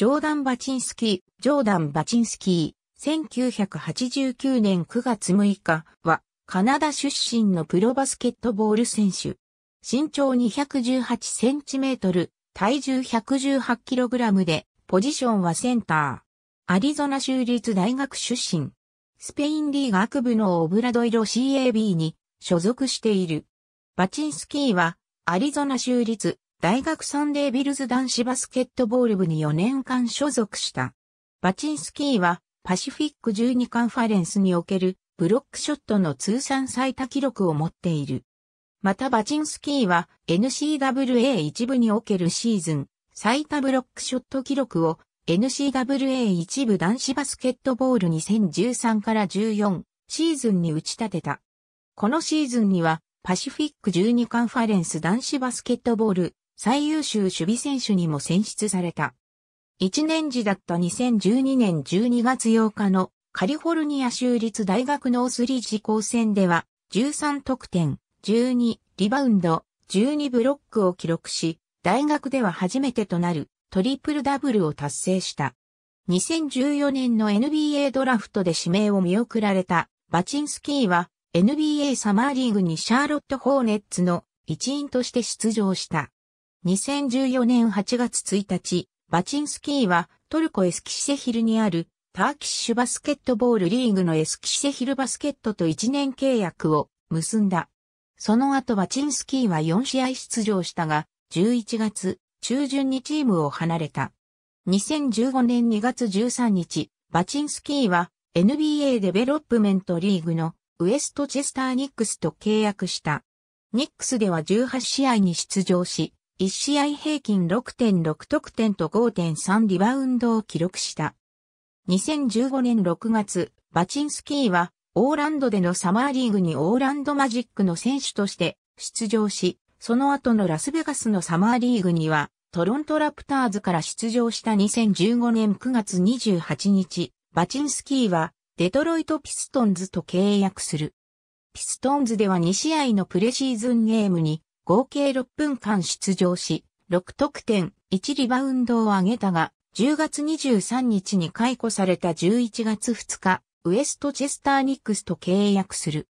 ジョーダン・バチンスキー、ジョーダン・バチンスキー、1989年9月6日は、カナダ出身のプロバスケットボール選手。身長218センチメートル、体重118キログラムで、ポジションはセンター。アリゾナ州立大学出身。スペインリー学部のオブラドイロ CAB に所属している。バチンスキーは、アリゾナ州立大学サンデービルズ男子バスケットボール部に4年間所属した。バチンスキーはパシフィック12カンファレンスにおけるブロックショットの通算最多記録を持っている。またバチンスキーは n c w a 一部におけるシーズン最多ブロックショット記録を n c w a 一部男子バスケットボール2013から14シーズンに打ち立てた。このシーズンにはパシフィック12カンファレンス男子バスケットボール最優秀守備選手にも選出された。一年時だった2012年12月8日のカリフォルニア州立大学ノースリージ高戦では13得点、12リバウンド、12ブロックを記録し、大学では初めてとなるトリプルダブルを達成した。2014年の NBA ドラフトで指名を見送られたバチンスキーは NBA サマーリーグにシャーロット・ホーネッツの一員として出場した。2014年8月1日、バチンスキーはトルコエスキシェヒルにあるターキッシュバスケットボールリーグのエスキシェヒルバスケットと1年契約を結んだ。その後バチンスキーは4試合出場したが、11月中旬にチームを離れた。2015年2月13日、バチンスキーは NBA デベロップメントリーグのウエストチェスターニックスと契約した。ニックスでは18試合に出場し、1試合平均6.6得点と5.3リバウンドを記録した。2015年6月、バチンスキーは、オーランドでのサマーリーグにオーランドマジックの選手として出場し、その後のラスベガスのサマーリーグには、トロントラプターズから出場した2015年9月28日、バチンスキーは、デトロイトピストンズと契約する。ピストンズでは2試合のプレシーズンゲームに合計6分間出場し、6得点、1リバウンドを上げたが、10月23日に解雇された11月2日、ウエストチェスターニックスと契約する。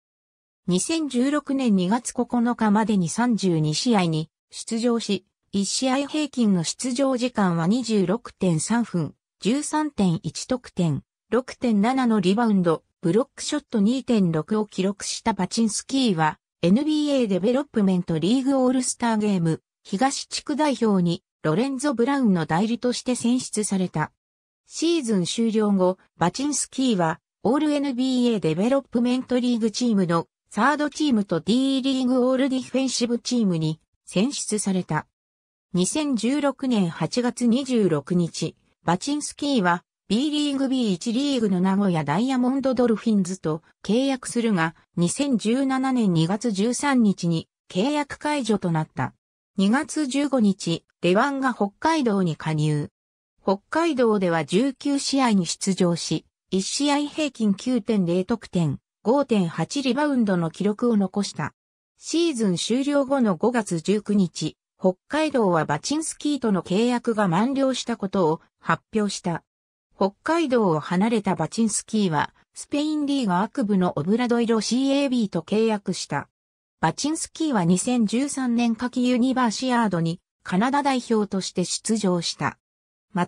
2016年2月9日までに32試合に出場し、1試合平均の出場時間は26.3分、13.1得点、6.7のリバウンド、ブロックショット2.6を記録したバチンスキーは、NBA デベロップメントリーグオールスターゲーム、東地区代表にロレンゾ・ブラウンの代理として選出された。シーズン終了後、バチンスキーは、オール NBA デベロップメントリーグチームのサードチームと D リーグオールディフェンシブチームに選出された。2016年8月26日、バチンスキーは B リーグ B1 リーグの名古屋ダイヤモンドドルフィンズと契約するが、2017年2月13日に契約解除となった。2月15日、レワンが北海道に加入。北海道では19試合に出場し、1試合平均9.0得点、5.8リバウンドの記録を残した。シーズン終了後の5月19日、北海道はバチンスキーとの契約が満了したことを発表した。北海道を離れたバチンスキーは、スペインリーガ悪部のオブラドイロ CAB と契約した。バチンスキーは2013年夏季ユニバーシアードにカナダ代表として出場した。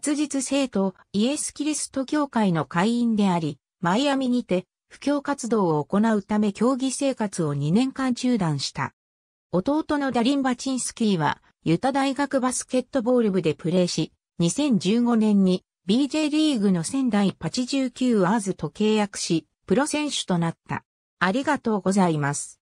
末日生徒イエス・キリスト教会の会員であり、マイアミにて布教活動を行うため競技生活を2年間中断した。弟のダリン・バチンスキーはユタ大学バスケットボール部でプレーし、2015年に BJ リーグの仙台89アーズと契約し、プロ選手となった。ありがとうございます。